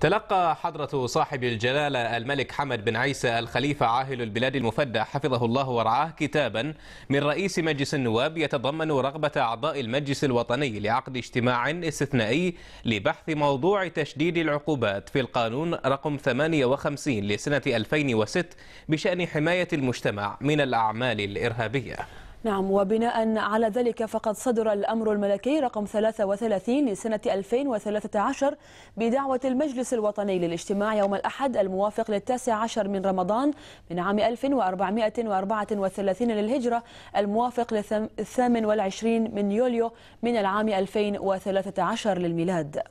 تلقى حضرة صاحب الجلالة الملك حمد بن عيسى الخليفة عاهل البلاد المفدى حفظه الله ورعاه كتابا من رئيس مجلس النواب يتضمن رغبة أعضاء المجلس الوطني لعقد اجتماع استثنائي لبحث موضوع تشديد العقوبات في القانون رقم 58 لسنة 2006 بشأن حماية المجتمع من الأعمال الإرهابية نعم وبناء على ذلك فقد صدر الأمر الملكي رقم 33 لسنة 2013 بدعوة المجلس الوطني للاجتماع يوم الأحد الموافق للتاسع عشر من رمضان من عام 1434 للهجرة الموافق للثامن والعشرين من يوليو من العام 2013 للميلاد